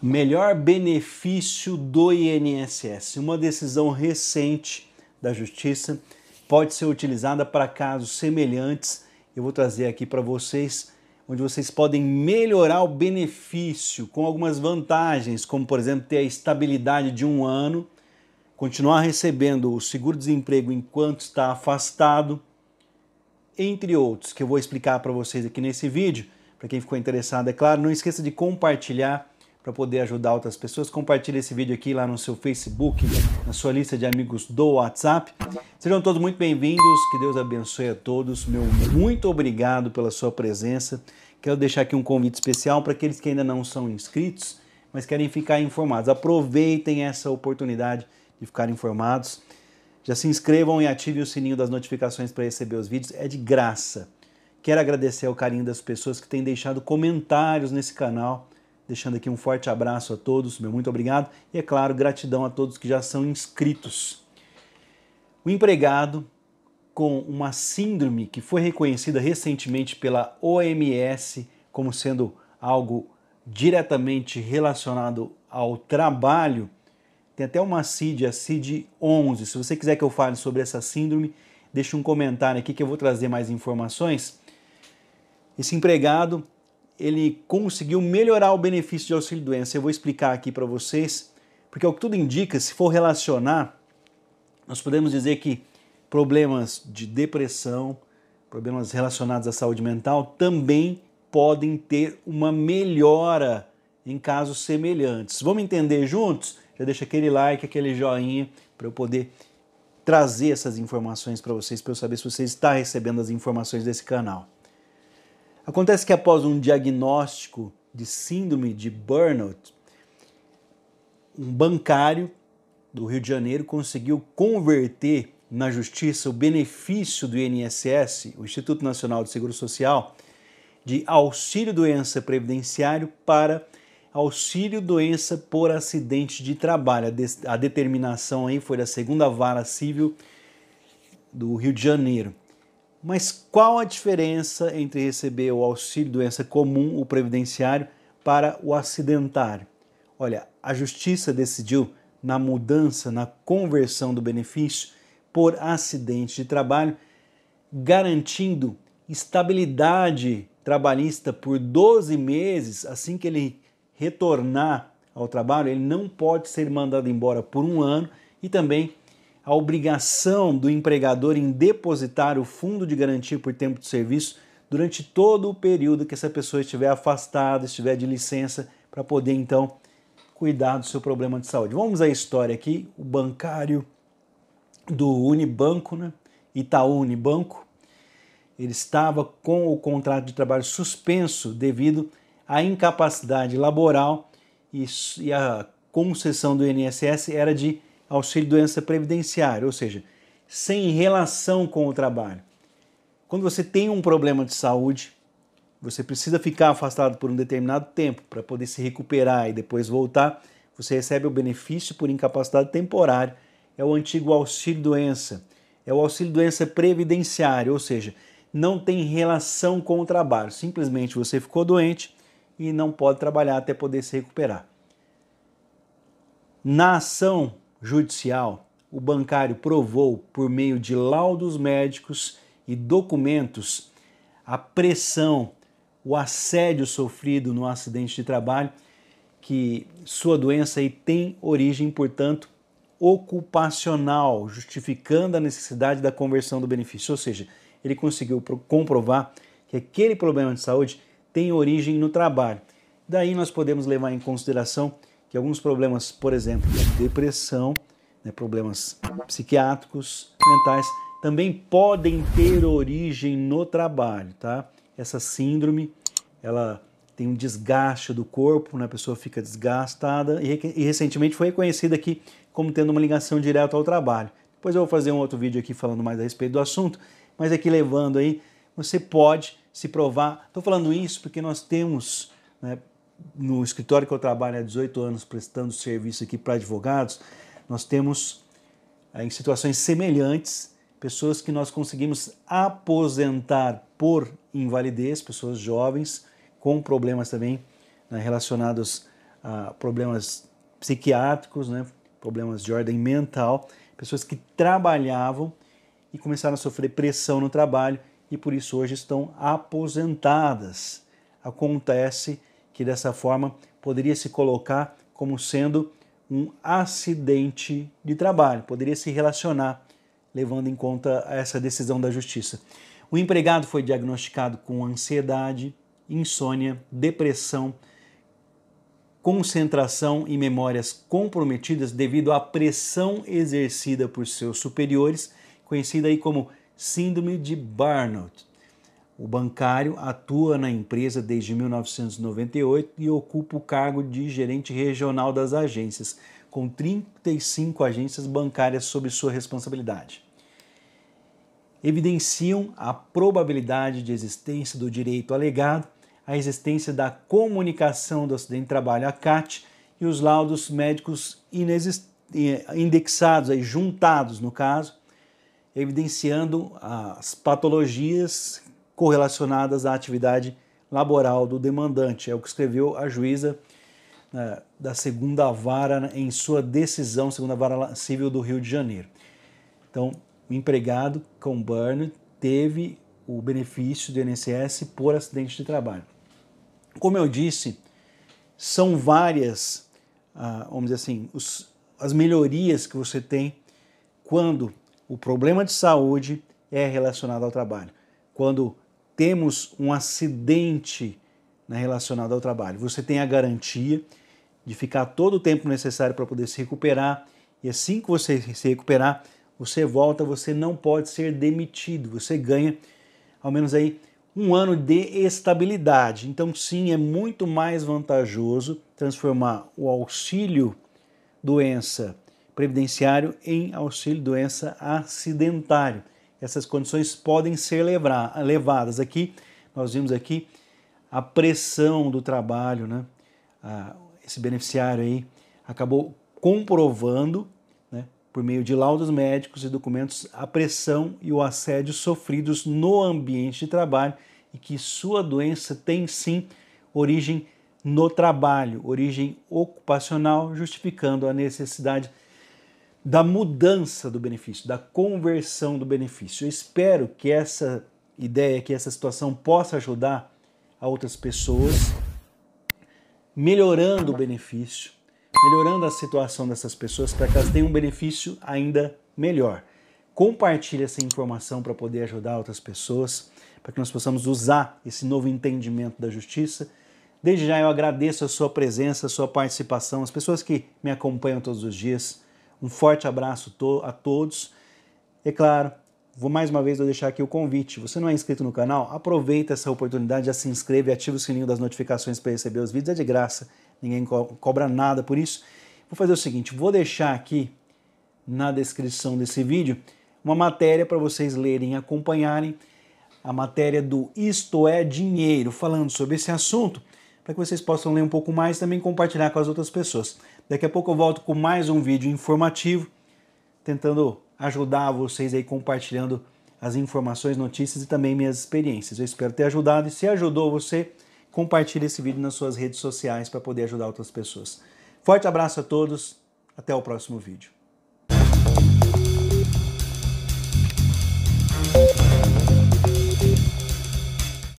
Melhor benefício do INSS. Uma decisão recente da Justiça pode ser utilizada para casos semelhantes. Eu vou trazer aqui para vocês, onde vocês podem melhorar o benefício com algumas vantagens, como por exemplo ter a estabilidade de um ano, continuar recebendo o seguro-desemprego enquanto está afastado, entre outros, que eu vou explicar para vocês aqui nesse vídeo. Para quem ficou interessado, é claro, não esqueça de compartilhar para poder ajudar outras pessoas. Compartilhe esse vídeo aqui lá no seu Facebook, na sua lista de amigos do WhatsApp. Sejam todos muito bem-vindos, que Deus abençoe a todos. Meu muito obrigado pela sua presença. Quero deixar aqui um convite especial para aqueles que ainda não são inscritos, mas querem ficar informados. Aproveitem essa oportunidade de ficar informados. Já se inscrevam e ativem o sininho das notificações para receber os vídeos, é de graça. Quero agradecer o carinho das pessoas que têm deixado comentários nesse canal deixando aqui um forte abraço a todos, meu muito obrigado e, é claro, gratidão a todos que já são inscritos. O empregado com uma síndrome que foi reconhecida recentemente pela OMS como sendo algo diretamente relacionado ao trabalho, tem até uma CID, a CID 11. Se você quiser que eu fale sobre essa síndrome, deixe um comentário aqui que eu vou trazer mais informações. Esse empregado ele conseguiu melhorar o benefício de auxílio-doença. Eu vou explicar aqui para vocês, porque é o que tudo indica, se for relacionar, nós podemos dizer que problemas de depressão, problemas relacionados à saúde mental também podem ter uma melhora em casos semelhantes. Vamos entender juntos? Já deixa aquele like, aquele joinha para eu poder trazer essas informações para vocês, para eu saber se você está recebendo as informações desse canal. Acontece que após um diagnóstico de síndrome de burnout, um bancário do Rio de Janeiro conseguiu converter na justiça o benefício do INSS, o Instituto Nacional de Seguro Social, de auxílio doença previdenciário para auxílio doença por acidente de trabalho. A determinação aí foi da segunda vara civil do Rio de Janeiro. Mas qual a diferença entre receber o auxílio doença comum, o previdenciário, para o acidentário? Olha, a justiça decidiu na mudança, na conversão do benefício por acidente de trabalho, garantindo estabilidade trabalhista por 12 meses, assim que ele retornar ao trabalho, ele não pode ser mandado embora por um ano e também a obrigação do empregador em depositar o fundo de garantia por tempo de serviço durante todo o período que essa pessoa estiver afastada, estiver de licença, para poder então cuidar do seu problema de saúde. Vamos à história aqui, o bancário do Unibanco, né? Itaú Unibanco, ele estava com o contrato de trabalho suspenso devido à incapacidade laboral e, a concessão do INSS era de auxílio doença previdenciário, ou seja, sem relação com o trabalho. Quando você tem um problema de saúde, você precisa ficar afastado por um determinado tempo para poder se recuperar e depois voltar. Você recebe o benefício por incapacidade temporária, é o antigo auxílio doença, é o auxílio doença previdenciário, ou seja, não tem relação com o trabalho. Simplesmente você ficou doente e não pode trabalhar até poder se recuperar. Na ação, judicial, o bancário provou, por meio de laudos médicos e documentos, a pressão, o assédio sofrido no acidente de trabalho, que sua doença aí tem origem, portanto, ocupacional, justificando a necessidade da conversão do benefício. Ou seja, ele conseguiu comprovar que aquele problema de saúde tem origem no trabalho. Daí nós podemos levar em consideração que alguns problemas, por exemplo, depressão, né, problemas psiquiátricos, mentais, também podem ter origem no trabalho, tá? Essa síndrome, ela tem um desgaste do corpo, né? a pessoa fica desgastada e, e recentemente foi reconhecida aqui como tendo uma ligação direta ao trabalho. Depois eu vou fazer um outro vídeo aqui falando mais a respeito do assunto, mas aqui levando aí, você pode se provar. Estou falando isso porque nós temos né, no escritório que eu trabalho há 18 anos prestando serviço aqui para advogados, nós temos eh, em situações semelhantes pessoas que nós conseguimos aposentar por invalidez, pessoas jovens com problemas também né, relacionados a problemas psiquiátricos, né, problemas de ordem mental, pessoas que trabalhavam e começaram a sofrer pressão no trabalho e por isso hoje estão aposentadas. Acontece que dessa forma poderia se colocar como sendo um acidente de trabalho, poderia se relacionar, levando em conta essa decisão da justiça. O empregado foi diagnosticado com ansiedade, insônia, depressão, concentração e memórias comprometidas devido à pressão exercida por seus superiores, conhecida aí como síndrome de Barnard o bancário atua na empresa desde 1998 e ocupa o cargo de gerente regional das agências, com 35 agências bancárias sob sua responsabilidade. Evidenciam a probabilidade de existência do direito alegado, a existência da comunicação do acidente de trabalho à CAT e os laudos médicos eh, indexados, aí, juntados no caso, evidenciando as patologias correlacionadas à atividade laboral do demandante. É o que escreveu a juíza né, da segunda vara em sua decisão, segunda vara civil do Rio de Janeiro. Então, o empregado com burn teve o benefício do INSS por acidente de trabalho. Como eu disse, são várias, ah, vamos dizer assim, os, as melhorias que você tem quando o problema de saúde é relacionado ao trabalho. Quando temos um acidente né, relacionado ao trabalho. Você tem a garantia de ficar todo o tempo necessário para poder se recuperar, e assim que você se recuperar, você volta, você não pode ser demitido, você ganha ao menos aí um ano de estabilidade. Então, sim, é muito mais vantajoso transformar o auxílio doença previdenciário em auxílio doença acidentário essas condições podem ser levadas. Aqui, nós vimos aqui a pressão do trabalho, né? Ah, esse beneficiário aí acabou comprovando, né, por meio de laudos médicos e documentos, a pressão e o assédio sofridos no ambiente de trabalho e que sua doença tem sim origem no trabalho, origem ocupacional, justificando a necessidade de da mudança do benefício, da conversão do benefício. Eu espero que essa ideia, que essa situação possa ajudar a outras pessoas, melhorando o benefício, melhorando a situação dessas pessoas para que elas tenham um benefício ainda melhor. Compartilhe essa informação para poder ajudar outras pessoas, para que nós possamos usar esse novo entendimento da justiça. Desde já eu agradeço a sua presença, a sua participação, as pessoas que me acompanham todos os dias. Um forte abraço to a todos. É claro, vou mais uma vez deixar aqui o convite. Você não é inscrito no canal? Aproveita essa oportunidade, já se inscreve, ativa o sininho das notificações para receber os vídeos, é de graça. Ninguém co cobra nada por isso. Vou fazer o seguinte, vou deixar aqui na descrição desse vídeo uma matéria para vocês lerem e acompanharem a matéria do Isto é Dinheiro, falando sobre esse assunto, para que vocês possam ler um pouco mais e também compartilhar com as outras pessoas. Daqui a pouco eu volto com mais um vídeo informativo, tentando ajudar vocês aí compartilhando as informações, notícias e também minhas experiências. Eu espero ter ajudado e se ajudou você, compartilhe esse vídeo nas suas redes sociais para poder ajudar outras pessoas. Forte abraço a todos, até o próximo vídeo.